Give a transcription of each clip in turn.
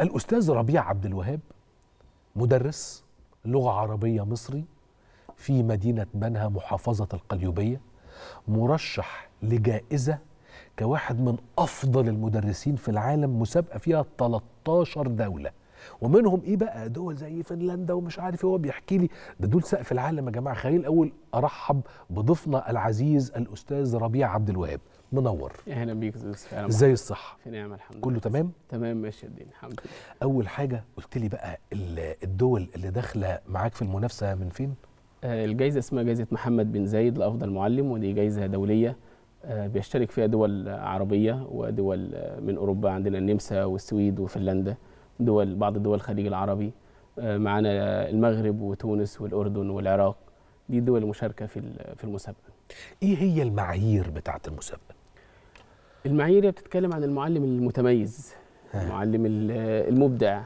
الأستاذ ربيع عبد الوهاب مدرس لغة عربية مصري في مدينة بنها محافظة القليوبية مرشح لجائزة كواحد من أفضل المدرسين في العالم مسابقة فيها 13 دولة ومنهم ايه بقى دول زي فنلندا ومش عارف ايه هو بيحكي لي ده دول سقف العالم يا جماعه خليني الاول ارحب بضيفنا العزيز الاستاذ ربيع عبد الوهاب منور اهلا بيك يا ازاي الصحه في نعم الحمد لله كله تمام تمام ماشي الدين الحمد لله اول حاجه قلت لي بقى الدول اللي داخله معاك في المنافسه من فين آه، الجائزه اسمها جائزه محمد بن زايد لافضل معلم ودي جائزه دوليه آه، بيشترك فيها دول عربيه ودول آه، من اوروبا عندنا النمسا والسويد وفنلندا دول بعض دول الخليج العربي آه، معانا المغرب وتونس والاردن والعراق دي دول مشاركه في في المسابقه ايه هي المعايير بتاعه المسابقه المعايير هي بتتكلم عن المعلم المتميز المعلم المبدع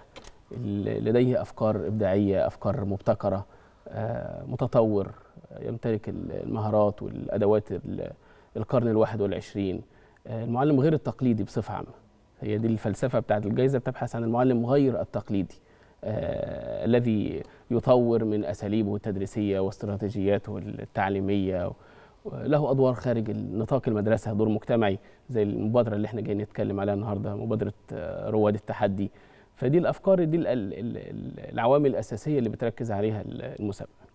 لديه افكار ابداعيه افكار مبتكره آه، متطور يمتلك المهارات والادوات القرن الواحد والعشرين آه، المعلم غير التقليدي بصفه عامه هي دي الفلسفه بتاعت الجائزه بتبحث عن المعلم غير التقليدي آه الذي يطور من اساليبه التدريسيه واستراتيجياته التعليميه له ادوار خارج نطاق المدرسه دور مجتمعي زي المبادره اللي احنا جايين نتكلم عليها النهارده مبادره آه، رواد التحدي فدي الافكار دي العوامل الاساسيه اللي بتركز عليها المسابقه